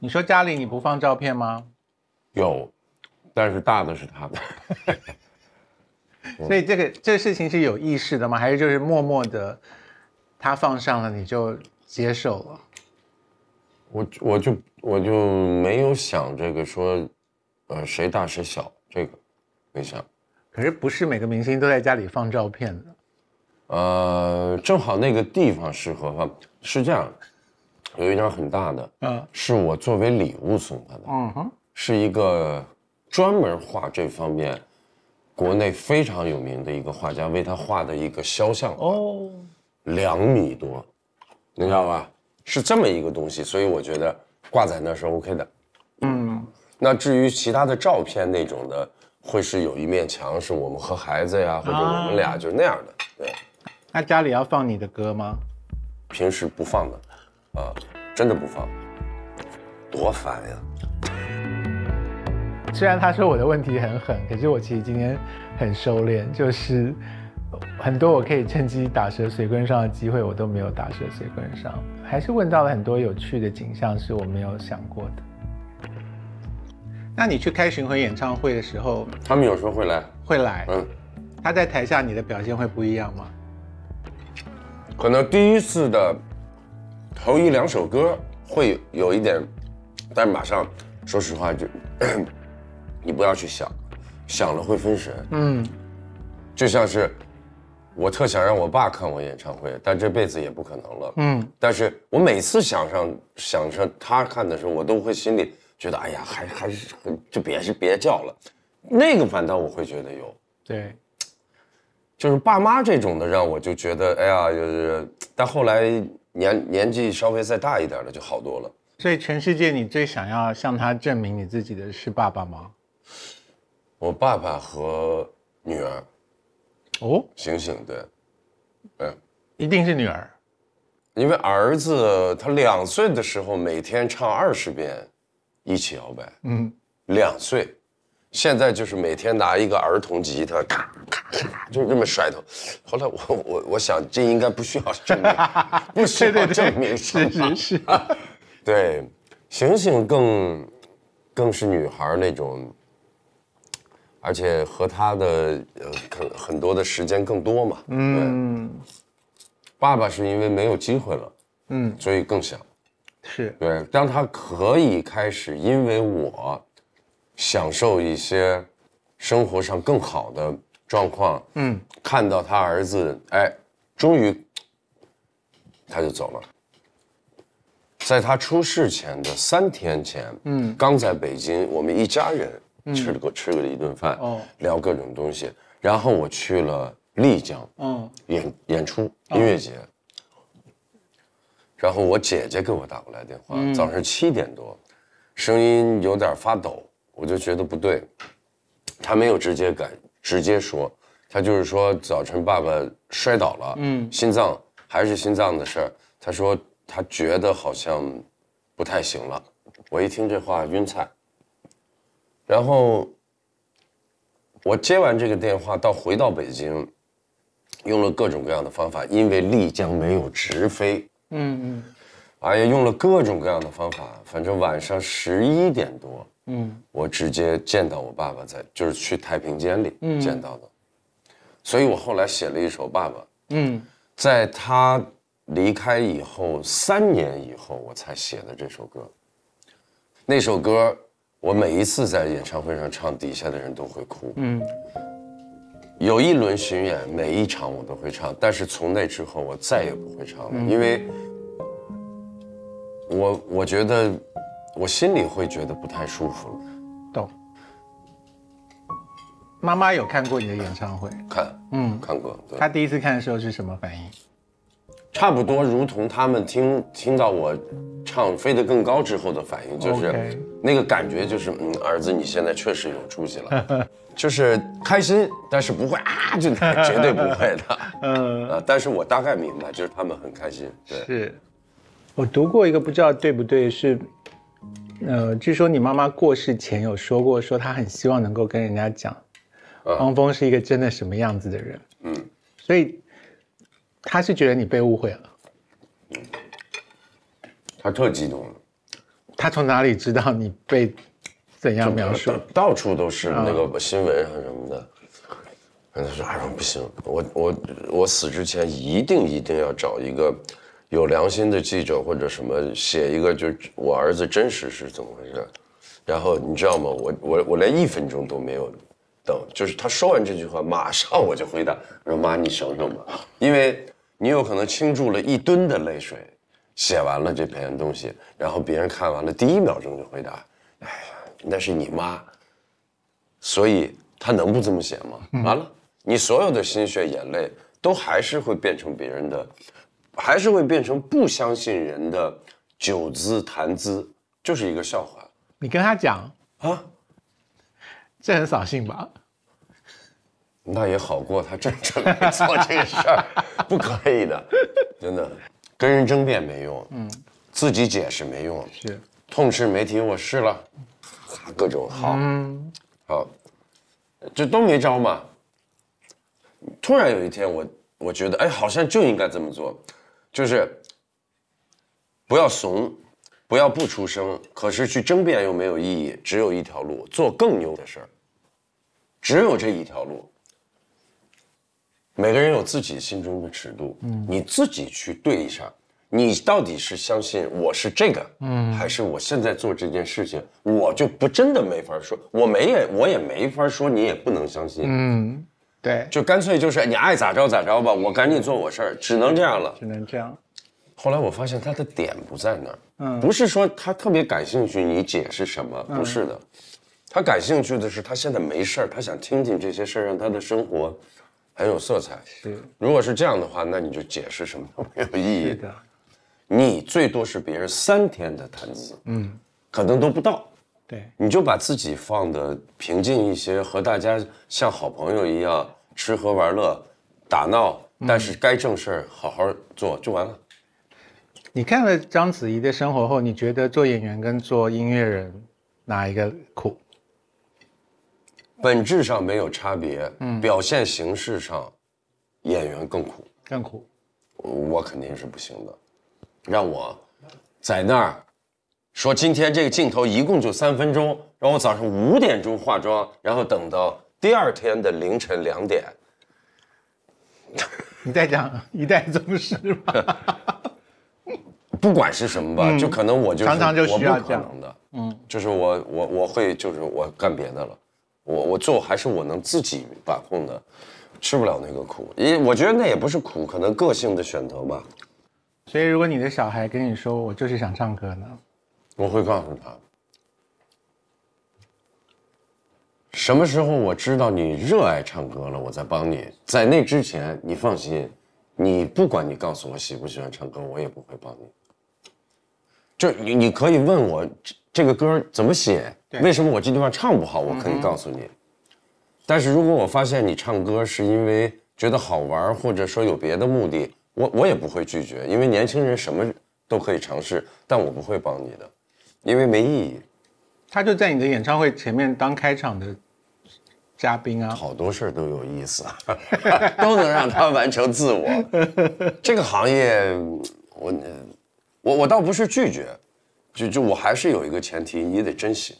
你说家里你不放照片吗？有，但是大的是他的。所以这个这个事情是有意识的吗？还是就是默默的，他放上了你就接受了？我我就我就没有想这个说，呃谁大谁小这个没想。可是不是每个明星都在家里放照片的。呃，正好那个地方适合放，是这样。有一张很大的，嗯，是我作为礼物送他的，嗯哼，是一个专门画这方面，国内非常有名的一个画家为他画的一个肖像，哦，两米多，你知道吧？是这么一个东西，所以我觉得挂在那是 OK 的，嗯。那至于其他的照片那种的，会是有一面墙是我们和孩子呀，或者我们俩就那样的，对。那家里要放你的歌吗？平时不放的。啊，真的不放，多烦呀！虽然他说我的问题很狠，可是我其实今天很收敛，就是很多我可以趁机打蛇随棍上的机会，我都没有打蛇随棍上，还是问到了很多有趣的景象，是我没有想过的。那你去开巡回演唱会的时候，他们有时候会来，会来。嗯，他在台下，你的表现会不一样吗？可能第一次的。头一两首歌会有一点，但马上说实话就，你不要去想，想了会分神。嗯，就像是我特想让我爸看我演唱会，但这辈子也不可能了。嗯，但是我每次想上想上他看的时候，我都会心里觉得，哎呀，还还是就别是别叫了。那个反倒我会觉得有，对，就是爸妈这种的，让我就觉得，哎呀，但后来。年年纪稍微再大一点的就好多了。所以全世界，你最想要向他证明你自己的是爸爸吗？我爸爸和女儿。哦，醒醒，对，嗯，一定是女儿，因为儿子他两岁的时候每天唱二十遍，《一起摇摆》。嗯，两岁。现在就是每天拿一个儿童吉他，咔咔咔，就这么甩头。后来我我我想，这应该不需要证明，不需要证明什么？是对，醒醒更，更是女孩那种，而且和她的呃很很多的时间更多嘛。嗯，爸爸是因为没有机会了，嗯，所以更想，是，对，当他可以开始，因为我。享受一些生活上更好的状况，嗯，看到他儿子，哎，终于，他就走了。在他出事前的三天前，嗯，刚在北京，我们一家人吃了个吃了一顿饭，聊各种东西。然后我去了丽江，嗯，演演出音乐节。然后我姐姐给我打过来电话，早上七点多，声音有点发抖。我就觉得不对，他没有直接敢直接说，他就是说早晨爸爸摔倒了，嗯，心脏还是心脏的事儿。他说他觉得好像不太行了。我一听这话晕菜，然后我接完这个电话到回到北京，用了各种各样的方法，因为丽江没有直飞，嗯嗯，哎呀，用了各种各样的方法，反正晚上十一点多。嗯，我直接见到我爸爸在，就是去太平间里见到的，所以我后来写了一首《爸爸》，嗯，在他离开以后三年以后我才写的这首歌。那首歌我每一次在演唱会上唱，底下的人都会哭。嗯，有一轮巡演，每一场我都会唱，但是从那之后我再也不会唱了，因为，我我觉得。我心里会觉得不太舒服了。懂。妈妈有看过你的演唱会？看，嗯，看过。她第一次看的时候是什么反应？差不多如同他们听听到我唱《飞得更高》之后的反应，就是那个感觉就是，嗯，儿子你现在确实有出息了，就是开心，但是不会啊，就 绝对不会的。嗯但是我大概明白，就是他们很开心。对。是我读过一个不知道对不对是。呃，据说你妈妈过世前有说过，说她很希望能够跟人家讲，汪峰是一个真的什么样子的人。嗯，所以他是觉得你被误会了，他特激动。他从哪里知道你被怎样描述？到处都是那个新闻啊什么的，他说啊不行，我我我死之前一定一定要找一个。有良心的记者或者什么写一个，就是我儿子真实是怎么回事，然后你知道吗？我我我连一分钟都没有等，就是他说完这句话，马上我就回答，说妈你省省吧，因为，你有可能倾注了一吨的泪水，写完了这篇东西，然后别人看完了第一秒钟就回答，哎呀那是你妈，所以他能不这么写吗？完了，你所有的心血眼泪都还是会变成别人的。还是会变成不相信人的酒资谈资，就是一个笑话。你跟他讲啊，这很扫兴吧？那也好过他正准备做这个事儿，不可以的，真的。跟人争辩没用，嗯，自己解释没用，是痛斥媒体，我试了，各种好，嗯，好，就都没招嘛。突然有一天，我我觉得，哎，好像就应该这么做。就是不要怂，不要不出声，可是去争辩又没有意义，只有一条路，做更牛的事儿，只有这一条路。每个人有自己心中的尺度，你自己去对一下，你到底是相信我是这个，嗯，还是我现在做这件事情，我就不真的没法说，我没也我也没法说，你也不能相信，嗯。就干脆就是你爱咋着咋着吧，我赶紧做我事儿，只能这样了。只能这样。后来我发现他的点不在那儿，嗯，不是说他特别感兴趣你解释什么，不是的，他感兴趣的是他现在没事儿，他想听听这些事儿，让他的生活很有色彩。对，如果是这样的话，那你就解释什么都没有意义的，你最多是别人三天的谈资，嗯，可能都不到。对，你就把自己放的平静一些，和大家像好朋友一样。吃喝玩乐，打闹，但是该正事儿好好做就完了。你看了章子怡的生活后，你觉得做演员跟做音乐人哪一个苦？本质上没有差别，嗯，表现形式上，演员更苦，更苦。我肯定是不行的。让我在那儿说，今天这个镜头一共就三分钟，让我早上五点钟化妆，然后等到。第二天的凌晨两点，你再讲一代宗师吧。不管是什么吧，就可能我就常常就需要这样的，嗯，就是我我我会就是我干别的了，我我做还是我能自己把控的，吃不了那个苦，为我觉得那也不是苦，可能个性的选择吧。所以，如果你的小孩跟你说我就是想唱歌呢，我会告诉他。什么时候我知道你热爱唱歌了，我再帮你。在那之前，你放心，你不管你告诉我喜不喜欢唱歌，我也不会帮你。就你，你可以问我这这个歌怎么写，为什么我这地方唱不好，我可以告诉你。但是如果我发现你唱歌是因为觉得好玩，或者说有别的目的，我我也不会拒绝，因为年轻人什么都可以尝试，但我不会帮你的，因为没意义。他就在你的演唱会前面当开场的嘉宾啊，好多事儿都有意思，都能让他完成自我。这个行业，我我我倒不是拒绝，就就我还是有一个前提，你得珍惜。